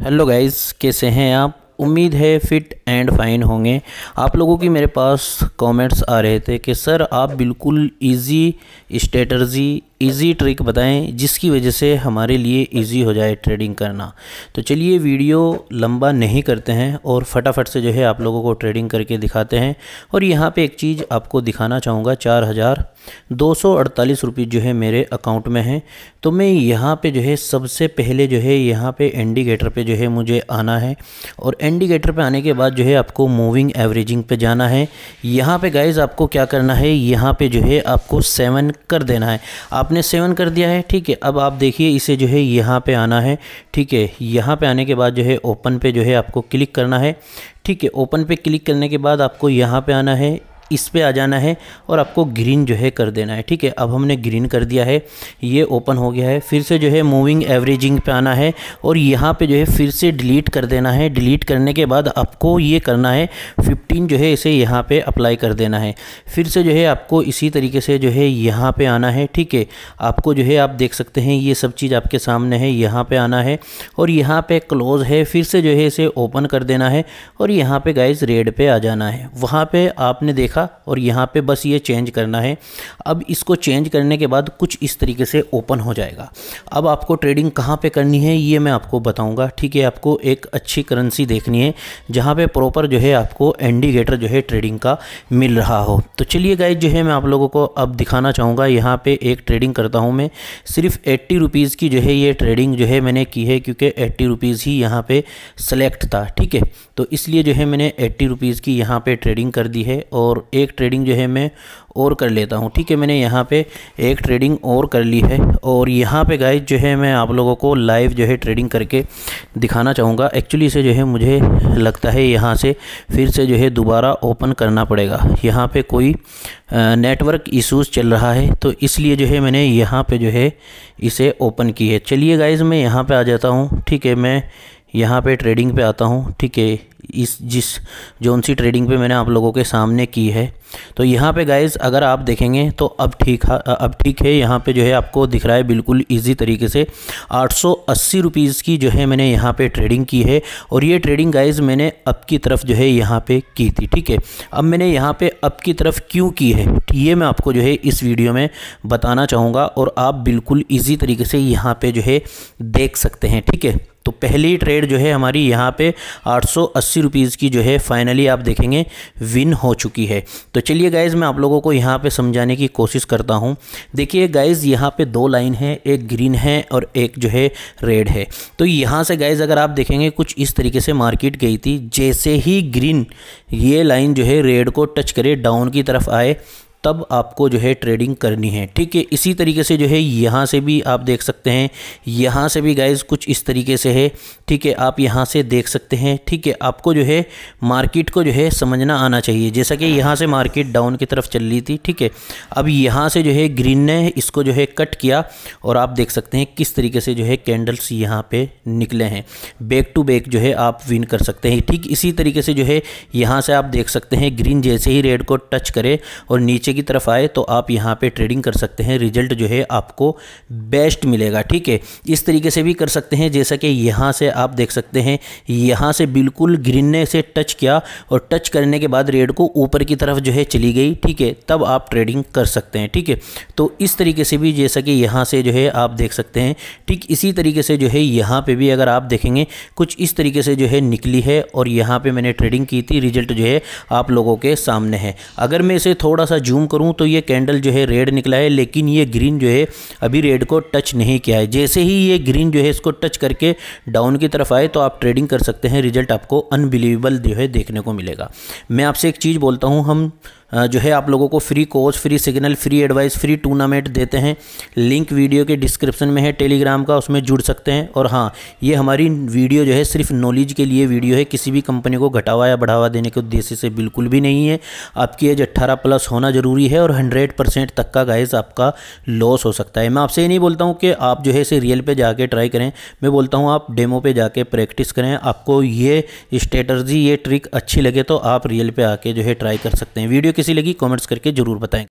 hello guys कैसे हैं आप उम्मीद है फ़िट एंड फाइन होंगे आप लोगों की मेरे पास कमेंट्स आ रहे थे कि सर आप बिल्कुल इजी स्ट्रेटर्जी ईजी ट्रिक बताएं जिसकी वजह से हमारे लिए ईजी हो जाए ट्रेडिंग करना तो चलिए वीडियो लंबा नहीं करते हैं और फटाफट से जो है आप लोगों को ट्रेडिंग करके दिखाते हैं और यहाँ पे एक चीज़ आपको दिखाना चाहूँगा चार हज़ार दो सौ अड़तालीस रुपये जो है मेरे अकाउंट में है तो मैं यहाँ पे जो है सबसे पहले जो है यहाँ पे इंडिकेटर पे जो है मुझे आना है और इंडिकेटर पे आने के बाद जो है आपको मूविंग एवरेजिंग पे जाना है यहाँ पे गाइज आपको क्या करना है यहाँ पे जो है आपको सेवन कर देना है आप आपने सेवन कर दिया है ठीक है अब आप देखिए इसे जो है यहाँ पे आना है ठीक है यहाँ पे आने के बाद जो है ओपन पे जो है आपको क्लिक करना है ठीक है ओपन पे क्लिक करने के बाद आपको यहाँ पे आना है इस पर आ जाना है और आपको ग्रीन जो है कर देना है ठीक है अब हमने ग्रीन कर दिया है ये ओपन हो गया है फिर से जो है मूविंग एवरेजिंग पे आना है और यहाँ पे जो है फिर से डिलीट कर देना है डिलीट करने के बाद आपको ये करना है 15 जो है इसे यहाँ पे अप्लाई कर देना है फिर से जो है आपको इसी तरीके से जो है यहाँ पर आना है ठीक है आपको जो है आप देख सकते हैं ये सब चीज़ आपके सामने है यहाँ पर आना है और यहाँ पर क्लोज़ है फिर से जो है इसे ओपन कर देना है और यहाँ पे गाइस रेड पे आ जाना है वहाँ पे आपने देखा था और यहाँ पे बस ये चेंज करना है अब इसको चेंज करने के बाद कुछ इस तरीके से ओपन हो जाएगा अब आपको ट्रेडिंग कहाँ पे करनी है ये मैं आपको बताऊँगा ठीक है आपको एक अच्छी करेंसी देखनी है जहाँ पे प्रॉपर जो है आपको इंडिकेटर जो है ट्रेडिंग का मिल रहा हो तो चलिए गाइज जो है मैं आप लोगों को अब दिखाना चाहूँगा यहाँ पर एक ट्रेडिंग करता हूँ मैं सिर्फ एट्टी रुपीज़ की जो है ये ट्रेडिंग जो है मैंने की है क्योंकि एट्टी रुपीज़ ही यहाँ पे सेलेक्ट था ठीक है तो इसलिए जो है मैंने एट्टी रुपीज़ की यहाँ पर ट्रेडिंग कर दी है और एक ट्रेडिंग जो है मैं और कर लेता हूँ ठीक है मैंने यहाँ पे एक ट्रेडिंग और कर ली है और यहाँ पे गाइज जो है मैं आप लोगों को लाइव जो है ट्रेडिंग करके दिखाना चाहूँगा एक्चुअली से जो है मुझे लगता है यहाँ से फिर से जो है दोबारा ओपन करना पड़ेगा यहाँ पे कोई नेटवर्क इशूज़ चल रहा है तो इसलिए जो है मैंने यहाँ पर जो है इसे ओपन की है चलिए गाइज़ मैं यहाँ पर आ जाता हूँ ठीक है मैं यहाँ पे ट्रेडिंग पे आता हूँ ठीक है इस जिस जौन सी ट्रेडिंग पे मैंने आप लोगों के सामने की है तो यहाँ पे गाइज अगर आप देखेंगे तो अब ठीक अब ठीक है यहाँ पे जो है आपको दिख रहा है बिल्कुल इजी तरीके से आठ सौ की जो है मैंने यहाँ पे ट्रेडिंग की है और ये ट्रेडिंग गाइज मैंने अब की तरफ जो है यहाँ पर की थी ठीक है अब मैंने यहाँ पर अब की तरफ क्यों की है ये मैं आपको जो है इस वीडियो में बताना चाहूँगा और आप बिल्कुल ईजी तरीके से यहाँ पर जो है देख सकते हैं ठीक है तो पहली ट्रेड जो है हमारी यहाँ पे 880 सौ की जो है फाइनली आप देखेंगे विन हो चुकी है तो चलिए गाइज़ मैं आप लोगों को यहाँ पे समझाने की कोशिश करता हूँ देखिए गाइज़ यहाँ पे दो लाइन है एक ग्रीन है और एक जो है रेड है तो यहाँ से गाइज़ अगर आप देखेंगे कुछ इस तरीके से मार्केट गई थी जैसे ही ग्रीन ये लाइन जो है रेड को टच करे डाउन की तरफ आए तब आपको जो है ट्रेडिंग करनी है ठीक है इसी तरीके से जो है यहाँ से भी आप देख सकते हैं यहाँ से भी गाइज कुछ इस तरीके से है ठीक है आप यहाँ से देख सकते हैं ठीक है आपको जो है मार्केट को जो है समझना आना चाहिए जैसा कि यहाँ से मार्केट डाउन की तरफ चल रही थी ठीक है अब यहाँ से जो है ग्रीन ने इसको जो है कट किया और आप देख सकते हैं किस तरीके से जो है कैंडल्स यहाँ पर निकले हैं बैक टू बैक जो है आप विन कर सकते हैं ठीक इसी तरीके से जो है यहाँ से आप देख सकते हैं ग्रीन जैसे ही रेड को टच करे और नीचे नीचे की तरफ आए तो आप यहाँ पे ट्रेडिंग कर सकते हैं रिजल्ट जो है आपको बेस्ट मिलेगा ठीक है इस तरीके से भी कर सकते हैं जैसा कि यहाँ से आप देख सकते हैं यहाँ से बिल्कुल ग्रीन से टच किया और टच करने के बाद रेड को ऊपर की तरफ जो है चली गई ठीक है तब आप ट्रेडिंग कर सकते हैं ठीक है तो इस तरीके से भी जैसा कि यहाँ से जो है आप देख सकते हैं ठीक इसी तरीके से जो है यहाँ पर भी अगर आप देखेंगे कुछ इस तरीके से जो है निकली है और यहाँ पर मैंने ट्रेडिंग की थी रिजल्ट जो है आप लोगों के सामने है अगर मैं इसे थोड़ा सा जूम जूम करूँ तो ये कैंडल जो है रेड निकला है लेकिन ये ग्रीन जो है अभी रेड को टच नहीं किया है जैसे ही ये ग्रीन जो है इसको टच करके डाउन की तरफ आए तो आप ट्रेडिंग कर सकते हैं रिजल्ट आपको अनबिलीवेबल जो है देखने को मिलेगा मैं आपसे एक चीज़ बोलता हूँ हम जो है आप लोगों को free coach free signal free advice free tournament देते हैं लिंक वीडियो के डिस्क्रिप्शन में है टेलीग्राम का उसमें जुड़ सकते हैं और हाँ ये हमारी वीडियो जो है सिर्फ नॉलेज के लिए वीडियो है किसी भी कंपनी को घटावा या बढ़ावा देने के उद्देश्य से बिल्कुल भी नहीं है आपकी एज अट्ठारह प्लस होना ज़रूरी है और हंड्रेड परसेंट तक का गाइज आपका लॉस हो सकता है मैं आपसे ये नहीं बोलता हूँ कि आप जो है इसे रियल पर जाके ट्राई करें मैं बोलता हूँ आप डेमो पर जाके प्रैक्टिस करें आपको ये स्ट्रेटर्जी ये ट्रिक अच्छी लगे तो आप रियल पर आके जो है ट्राई कर सकते हैं वीडियो कैसी लगी कमेंट्स करके जरूर बताएं